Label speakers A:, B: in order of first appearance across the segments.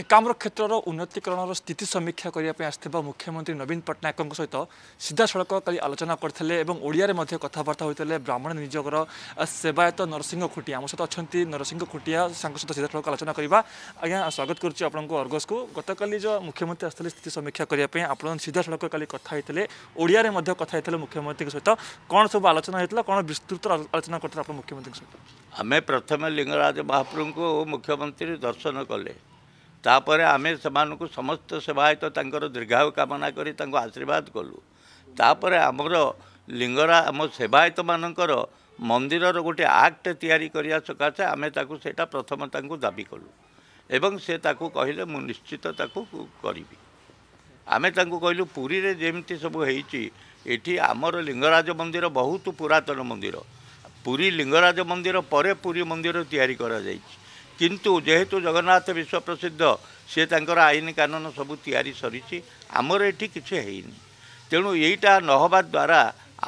A: ଏକାମର କ୍ଷେତ୍ରର ଉନ୍ନତିକରଣର ସ୍ଥିତି ସମୀକ୍ଷା କରିବା ପାଇଁ ଆସିଥିବା ମୁଖ୍ୟମନ୍ତ୍ରୀ ନବୀନ ପଟ୍ଟନାୟକଙ୍କ ସହିତ ସିଧାସଳଖ କରି ଆଲୋଚନା କରିଥିଲେ ଏବଂ ଓଡ଼ିଆରେ ମଧ୍ୟ କଥାବାର୍ତ୍ତା ହୋଇଥିଲେ ବ୍ରାହ୍ମଣ ନିଯୋଗର ସେବାୟତ ନରସିଂହ ଖୁଟିଆ ଆମ ସହିତ ଅଛନ୍ତି ନରସିଂହ ଖୁଟିଆ ସାଙ୍ଗ ସହିତ ସିଧାସଳଖ ଆଲୋଚନା କରିବା ଆଜ୍ଞା ସ୍ୱାଗତ କରୁଛି ଆପଣଙ୍କୁ ଅର୍ଗସ୍କୁ ଗତକାଲି ଯେଉଁ ମୁଖ୍ୟମନ୍ତ୍ରୀ ଆସିଥିଲେ ସ୍ଥିତି ସମୀକ୍ଷା କରିବା ପାଇଁ ଆପଣ ସିଧାସଳଖ କାଲି କଥା ହୋଇଥିଲେ ଓଡ଼ିଆରେ ମଧ୍ୟ କଥା ହୋଇଥିଲେ ମୁଖ୍ୟମନ୍ତ୍ରୀଙ୍କ ସହିତ କ'ଣ ସବୁ ଆଲୋଚନା ହୋଇଥିଲା କ'ଣ ବିସ୍ତୃତ ଆଲୋଚନା କରିଥିଲେ ଆପଣ
B: ମୁଖ୍ୟମନ୍ତ୍ରୀଙ୍କ ସହିତ ଆମେ ପ୍ରଥମେ ଲିଙ୍ଗରାଜ ମହାପ୍ରଭୁଙ୍କୁ ମୁଖ୍ୟମନ୍ତ୍ରୀ ଦର୍ଶନ କଲେ ତାପରେ ଆମେ ସେମାନଙ୍କୁ ସମସ୍ତ ସେବାୟତ ତାଙ୍କର ଦୀର୍ଘାୟୁ କାମନା କରି ତାଙ୍କୁ ଆଶୀର୍ବାଦ କଲୁ ତାପରେ ଆମର ଲିଙ୍ଗରା ଆମ ସେବାୟତମାନଙ୍କର ମନ୍ଦିରର ଗୋଟିଏ ଆକ୍ଟ ତିଆରି କରିବା ସକାଶେ ଆମେ ତାକୁ ସେଇଟା ପ୍ରଥମେ ତାଙ୍କୁ ଦାବି କଲୁ ଏବଂ ସେ ତାକୁ କହିଲେ ମୁଁ ନିଶ୍ଚିତ ତାକୁ କରିବି ଆମେ ତାଙ୍କୁ କହିଲୁ ପୁରୀରେ ଯେମିତି ସବୁ ହେଇଛି ଏଠି ଆମର ଲିଙ୍ଗରାଜ ମନ୍ଦିର ବହୁତ ପୁରାତନ ମନ୍ଦିର ପୁରୀ ଲିଙ୍ଗରାଜ ମନ୍ଦିର ପରେ ପୁରୀ ମନ୍ଦିର ତିଆରି କରାଯାଇଛି କିନ୍ତୁ ଯେହେତୁ ଜଗନ୍ନାଥ ବିଶ୍ୱ ପ୍ରସିଦ୍ଧ ସିଏ ତାଙ୍କର ଆଇନ କାନୁନ ସବୁ ତିଆରି ସରିଛି ଆମର ଏଠି କିଛି ହେଇନି ତେଣୁ ଏଇଟା ନ ହେବା ଦ୍ୱାରା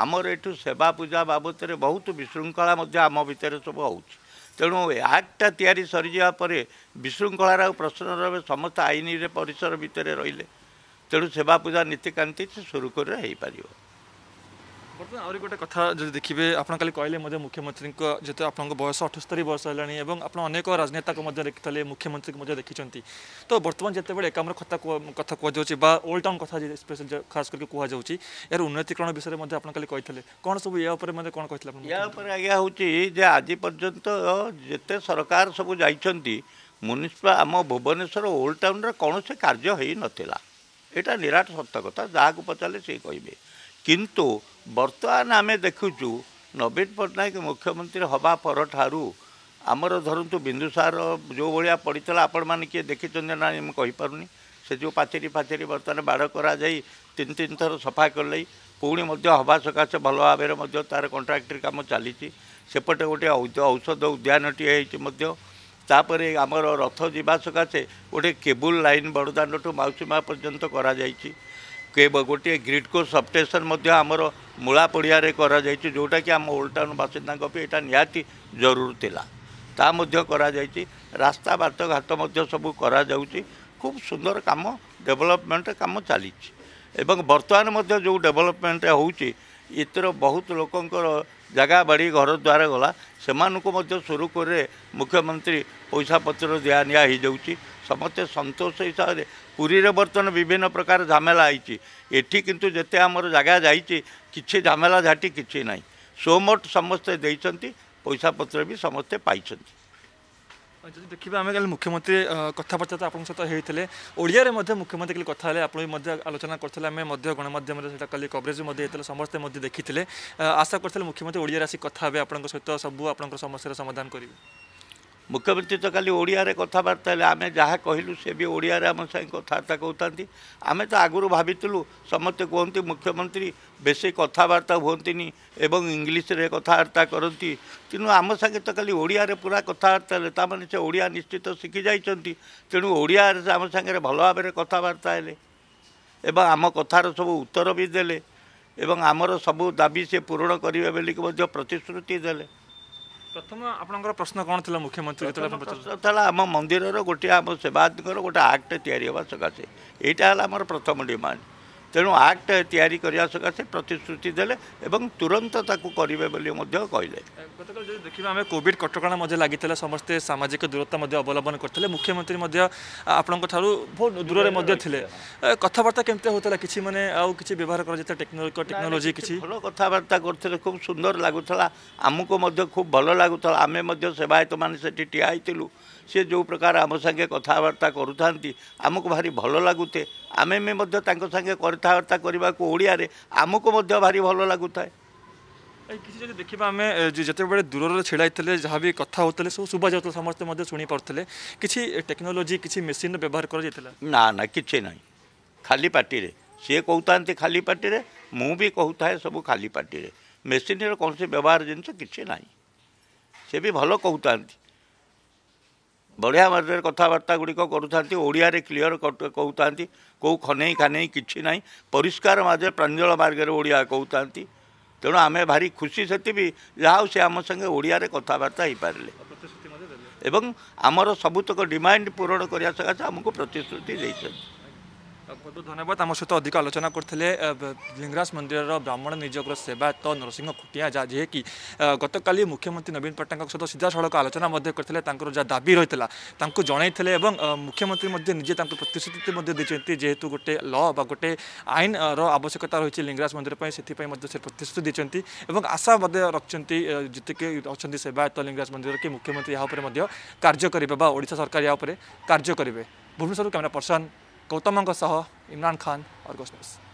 B: ଆମର ଏଠୁ ସେବା ପୂଜା ବାବଦରେ ବହୁତ ବିଶୃଙ୍ଖଳା ମଧ୍ୟ ଆମ ଭିତରେ ସବୁ ହେଉଛି ତେଣୁ ଆକ୍ଟଟା ତିଆରି ସରିଯିବା ପରେ ବିଶୃଙ୍ଖଳାର ଆଉ ପ୍ରଶ୍ନ ରହିବେ ସମସ୍ତ ଆଇନରେ ପରିସର ଭିତରେ ରହିଲେ ତେଣୁ ସେବା ପୂଜା ନୀତିକାନ୍ତି ସୁରୁଖୁରୁରେ ହେଇପାରିବ
A: ବର୍ତ୍ତମାନ ଆହୁରି ଗୋଟେ କଥା ଯଦି ଦେଖିବେ ଆପଣ କାଲି କହିଲେ ମଧ୍ୟ ମୁଖ୍ୟମନ୍ତ୍ରୀଙ୍କ ଯେହେତୁ ଆପଣଙ୍କ ବୟସ ଅଠସ୍ତରୀ ବର୍ଷ ହେଲାଣି ଏବଂ ଆପଣ ଅନେକ ରାଜନେତାଙ୍କୁ ମଧ୍ୟ ଦେଖିଥିଲେ ମୁଖ୍ୟମନ୍ତ୍ରୀଙ୍କୁ ମଧ୍ୟ ଦେଖିଛନ୍ତି ତ ବର୍ତ୍ତମାନ ଯେତେବେଳେ ଏକାମର କଥା କଥା କୁହାଯାଉଛି ବା ଓଲ୍ଡ ଟାଉନ୍ କଥା ସ୍ପେଶାଲ ଖାସ କରିକି କୁହାଯାଉଛି ଏହାର ଉନ୍ନତିକରଣ ବିଷୟରେ ମଧ୍ୟ ଆପଣ କାଲି କହିଥିଲେ କ'ଣ ସବୁ ଏହା ଉପରେ ମଧ୍ୟ କ'ଣ କହିଥିଲେ ଆପଣ ଏହା
B: ଉପରେ ଆଜ୍ଞା ହେଉଛି ଯେ ଆଜି ପର୍ଯ୍ୟନ୍ତ ଯେତେ ସରକାର ସବୁ ଯାଇଛନ୍ତି ମ୍ୟୁନିସିପାଲ ଆମ ଭୁବନେଶ୍ୱର ଓଲ୍ଡ ଟାଉନ୍ରେ କୌଣସି କାର୍ଯ୍ୟ ହୋଇନଥିଲା ଏଇଟା ନିରାଟ ସତ କଥା ଯାହାକୁ ପଚାରିଲେ ସେ କହିବେ କିନ୍ତୁ ବର୍ତ୍ତମାନ ଆମେ ଦେଖୁଛୁ ନବୀନ ପଟ୍ଟନାୟକ ମୁଖ୍ୟମନ୍ତ୍ରୀ ହେବା ପରଠାରୁ ଆମର ଧରନ୍ତୁ ବିନ୍ଦୁସାର ଯେଉଁଭଳିଆ ପଡ଼ିଥିଲା ଆପଣମାନେ କିଏ ଦେଖିଛନ୍ତି ନା ମୁଁ କହିପାରୁନି ସେ ଯେଉଁ ପାଚେରି ପାଚେରି ବର୍ତ୍ତମାନ ବାଡ଼ କରାଯାଇ ତିନି ତିନି ଥର ସଫା କଲେ ପୁଣି ମଧ୍ୟ ହେବା ସକାଶେ ଭଲ ଭାବରେ ମଧ୍ୟ ତା'ର କଣ୍ଟ୍ରାକ୍ଟର କାମ ଚାଲିଛି ସେପଟେ ଗୋଟିଏ ଔଷଧ ଉଦ୍ୟାନଟିଏ ହେଇଛି ମଧ୍ୟ ତାପରେ ଆମର ରଥ ଯିବା ସକାଶେ ଗୋଟିଏ କେବୁଲ୍ ଲାଇନ୍ ବଡ଼ଦାଣ୍ଡଠୁ ମାଉସୀ ମାଉସୀମା ପର୍ଯ୍ୟନ୍ତ କରାଯାଇଛି કે ଗୋଟିଏ ଗ୍ରିଡ଼କୁ ସବଷ୍ଟେସନ୍ ମଧ୍ୟ ଆମର ମୂଳା ପଡ଼ିଆରେ କରାଯାଇଛି ଯେଉଁଟାକି ଆମ ଓଲ୍ଟାଉନ୍ ବାସିନ୍ଦାଙ୍କ ପାଇଁ ଏଇଟା ନିହାତି ଜରୁର ଥିଲା ତା ମଧ୍ୟ କରାଯାଇଛି ରାସ୍ତା ବାଟଘାଟ ମଧ୍ୟ ସବୁ କରାଯାଉଛି ଖୁବ୍ ସୁନ୍ଦର କାମ ଡେଭଲପମେଣ୍ଟ କାମ ଚାଲିଛି ଏବଂ ବର୍ତ୍ତମାନ ମଧ୍ୟ ଯେଉଁ ଡେଭଲପମେଣ୍ଟ ହେଉଛି ଏଥିର ବହୁତ ଲୋକଙ୍କର ଜାଗା ବାଡ଼ି ଘର ଦ୍ୱାର ଗଲା ସେମାନଙ୍କୁ ମଧ୍ୟ ସୁରୁଖୁରୁରେ ମୁଖ୍ୟମନ୍ତ୍ରୀ ପଇସା ପତ୍ର ଦିଆ ନିଆ ହୋଇଯାଉଛି ସମସ୍ତେ ସନ୍ତୋଷ ହିସାବରେ ପୁରୀରେ ବର୍ତ୍ତମାନ ବିଭିନ୍ନ ପ୍ରକାର ଝାମେଲା ହେଇଛି ଏଠି କିନ୍ତୁ ଯେତେ ଆମର ଜାଗା ଯାଇଛି କିଛି ଝାମେଲା ଝାଟି କିଛି ନାହିଁ ସୋମଟ ସମସ୍ତେ ଦେଇଛନ୍ତି ପଇସା ପତ୍ର ବି ସମସ୍ତେ ପାଇଛନ୍ତି
A: ଯଦି ଦେଖିବା ଆମେ କାଲି ମୁଖ୍ୟମନ୍ତ୍ରୀ କଥାବାର୍ତ୍ତା ତ ଆପଣଙ୍କ ସହିତ ହେଇଥିଲେ ଓଡ଼ିଆରେ ମଧ୍ୟ ମୁଖ୍ୟମନ୍ତ୍ରୀ କାଲି କଥା ହେଲେ ଆପଣ ବି ମଧ୍ୟ ଆଲୋଚନା କରିଥିଲେ ଆମେ ମଧ୍ୟ ଗଣମାଧ୍ୟମରେ ସେଇଟା କାଲି କଭରେଜ୍ ବି ମଧ୍ୟ ହେଇଥିଲା ସମସ୍ତେ ମଧ୍ୟ ଦେଖିଥିଲେ ଆଶା କରିଥିଲେ ମୁଖ୍ୟମନ୍ତ୍ରୀ ଓଡ଼ିଆରେ ଆସି କଥା ହେବେ ଆପଣଙ୍କ ସହିତ ସବୁ ଆପଣଙ୍କର ସମସ୍ୟାର ସମାଧାନ କରିବେ
B: ମୁଖ୍ୟମନ୍ତ୍ରୀ ତ କାଲି ଓଡ଼ିଆରେ କଥାବାର୍ତ୍ତା ହେଲେ ଆମେ ଯାହା କହିଲୁ ସେ ବି ଓଡ଼ିଆରେ ଆମ ସାଙ୍ଗେ କଥାବାର୍ତ୍ତା କହୁଥାନ୍ତି ଆମେ ତ ଆଗରୁ ଭାବିଥିଲୁ ସମସ୍ତେ କୁହନ୍ତି ମୁଖ୍ୟମନ୍ତ୍ରୀ ବେଶୀ କଥାବାର୍ତ୍ତା ହୁଅନ୍ତିନି ଏବଂ ଇଂଲିଶରେ କଥାବାର୍ତ୍ତା କରନ୍ତି ତେଣୁ ଆମ ସାଙ୍ଗେ ତ କାଲି ଓଡ଼ିଆରେ ପୁରା କଥାବାର୍ତ୍ତା ହେଲେ ତା'ମାନେ ସେ ଓଡ଼ିଆ ନିଶ୍ଚିତ ଶିଖିଯାଇଛନ୍ତି ତେଣୁ ଓଡ଼ିଆରେ ସେ ଆମ ସାଙ୍ଗରେ ଭଲ ଭାବରେ କଥାବାର୍ତ୍ତା ହେଲେ ଏବଂ ଆମ କଥାର ସବୁ ଉତ୍ତର ବି ଦେଲେ ଏବଂ ଆମର ସବୁ ଦାବି ସେ ପୂରଣ କରିବେ ବୋଲିକି ମଧ୍ୟ ପ୍ରତିଶ୍ରୁତି ଦେଲେ
A: ପ୍ରଥମ ଆପଣଙ୍କର ପ୍ରଶ୍ନ କ'ଣ ଥିଲା ମୁଖ୍ୟମନ୍ତ୍ରୀ
B: ଥିଲା ଆମ ମନ୍ଦିରର ଗୋଟିଏ ଆମ ସେବାୟତଙ୍କର ଗୋଟେ ଆକ୍ଟ ତିଆରି ହେବା ସକାଶେ ଏଇଟା ହେଲା ଆମର ପ୍ରଥମ ଡିମାଣ୍ଡ ତେଣୁ ଆକ୍ଟ ତିଆରି କରିବା ସକାଶେ ପ୍ରତିଶ୍ରୁତି ଦେଲେ ଏବଂ ତୁରନ୍ତ ତାକୁ କରିବେ ବୋଲି ମଧ୍ୟ କହିଲେ
A: ଯଦି ଦେଖିବା ଆମେ କୋଭିଡ଼ କଟକଣା ମଧ୍ୟ ଲାଗିଥିଲା ସମସ୍ତେ ସାମାଜିକ ଦୂରତା ମଧ୍ୟ ଅବଲମ୍ବନ କରିଥିଲେ ମୁଖ୍ୟମନ୍ତ୍ରୀ ମଧ୍ୟ ଆପଣଙ୍କ ଠାରୁ ବହୁତ ଦୂରରେ ମଧ୍ୟ ଥିଲେ କଥାବାର୍ତ୍ତା କେମିତି ହଉଥିଲା କିଛି ମାନେ ଆଉ କିଛି ବ୍ୟବହାର କରାଯାଇଥିଲା
B: ଟେକ୍ନୋଲୋଜି କିଛି ଭଲ କଥାବାର୍ତ୍ତା କରୁଥିଲେ ଖୁବ ସୁନ୍ଦର ଲାଗୁଥିଲା ଆମକୁ ମଧ୍ୟ ଖୁବ ଭଲ ଲାଗୁଥିଲା ଆମେ ମଧ୍ୟ ସେବାୟତମାନେ ସେଠି ଠିଆ ହେଇଥିଲୁ ସେ ଯେଉଁ ପ୍ରକାର ଆମ ସାଙ୍ଗେ କଥାବାର୍ତ୍ତା କରୁଥାନ୍ତି ଆମକୁ ଭାରି ଭଲ ଲାଗୁଥାଏ ଆମେ ବି ମଧ୍ୟ ତାଙ୍କ ସାଙ୍ଗେ କଥାବାର୍ତ୍ତା କରିବାକୁ ଓଡ଼ିଆରେ ଆମକୁ ମଧ୍ୟ ଭାରି ଭଲ ଲାଗୁଥାଏ
A: କିଛି ଯଦି ଦେଖିବା ଆମେ ଯେତେବେଳେ ଦୂରରେ ଛିଡ଼ା ହେଇଥିଲେ ଯାହା ବି କଥା ହେଉଥିଲେ ସବୁ ଶୁଭାଯାଉଥିଲା ସମସ୍ତେ ମଧ୍ୟ ଶୁଣିପାରୁଥିଲେ କିଛି ଟେକ୍ନୋଲୋଜି କିଛି ମେସିନ୍ର
B: ବ୍ୟବହାର କରାଯାଇଥିଲା ନା ନା କିଛି ନାହିଁ ଖାଲି ପାଟିରେ ସିଏ କହୁଥାନ୍ତି ଖାଲି ପାଟିରେ ମୁଁ ବି କହୁଥାଏ ସବୁ ଖାଲି ପାଟିରେ ମେସିନ୍ର କୌଣସି ବ୍ୟବହାର ଜିନିଷ କିଛି ନାହିଁ ସେ ବି ଭଲ କହୁଥାନ୍ତି ବଢ଼ିଆ ମାତ୍ରାରେ କଥାବାର୍ତ୍ତା ଗୁଡ଼ିକ କରୁଥାନ୍ତି ଓଡ଼ିଆରେ କ୍ଲିଅର କହୁଥାନ୍ତି କେଉଁ ଖନେଇ ଖାନେଇ କିଛି ନାହିଁ ପରିଷ୍କାର ମାଧ୍ୟମରେ ପ୍ରାଞ୍ଜଳ ମାର୍ଗରେ ଓଡ଼ିଆ କହୁଥାନ୍ତି ତେଣୁ ଆମେ ଭାରି ଖୁସି ସେତିବି ଯାହା ହେଉ ସେ ଆମ ସାଙ୍ଗେ ଓଡ଼ିଆରେ କଥାବାର୍ତ୍ତା ହେଇପାରିଲେ ଏବଂ ଆମର ସବୁତକ ଡିମାଣ୍ଡ ପୂରଣ କରିବା ସକାଶେ ଆମକୁ ପ୍ରତିଶ୍ରୁତି ଦେଇଛନ୍ତି
A: ବହୁତ ଧନ୍ୟବାଦ ଆମ
B: ସହିତ ଅଧିକ ଆଲୋଚନା
A: କରିଥିଲେ ଲିଙ୍ଗରାଜ ମନ୍ଦିରର ବ୍ରାହ୍ମଣ ନିଯୋଗର ସେବାୟତ ନରସିଂହ ଖୁଟିଆ ଯାହା ଯିଏକି ଗତକାଲି ମୁଖ୍ୟମନ୍ତ୍ରୀ ନବୀନ ପଟ୍ଟନାୟକଙ୍କ ସହିତ ସିଧାସଳଖ ଆଲୋଚନା ମଧ୍ୟ କରିଥିଲେ ତାଙ୍କର ଯାହା ଦାବି ରହିଥିଲା ତାଙ୍କୁ ଜଣାଇଥିଲେ ଏବଂ ମୁଖ୍ୟମନ୍ତ୍ରୀ ମଧ୍ୟ ନିଜେ ତାଙ୍କୁ ପ୍ରତିଶ୍ରୁତି ମଧ୍ୟ ଦେଇଛନ୍ତି ଯେହେତୁ ଗୋଟେ ଲ ବା ଗୋଟେ ଆଇନର ଆବଶ୍ୟକତା ରହିଛି ଲିଙ୍ଗରାଜ ମନ୍ଦିର ପାଇଁ ସେଥିପାଇଁ ମଧ୍ୟ ସେ ପ୍ରତିଶ୍ରୁତି ଦେଇଛନ୍ତି ଏବଂ ଆଶା ମଧ୍ୟ ରଖିଛନ୍ତି ଯେତିକି ଅଛନ୍ତି ସେବାୟତ ଲିଙ୍ଗରାଜ ମନ୍ଦିର କି ମୁଖ୍ୟମନ୍ତ୍ରୀ ଏହା ଉପରେ ମଧ୍ୟ କାର୍ଯ୍ୟ କରିବେ ବା ଓଡ଼ିଶା ସରକାର ଏହା ଉପରେ କାର୍ଯ୍ୟ କରିବେ ଭୁବନେଶ୍ୱରରୁ କ୍ୟାମେରା ପର୍ସନ୍ गौतम सह इमरान खान अर्को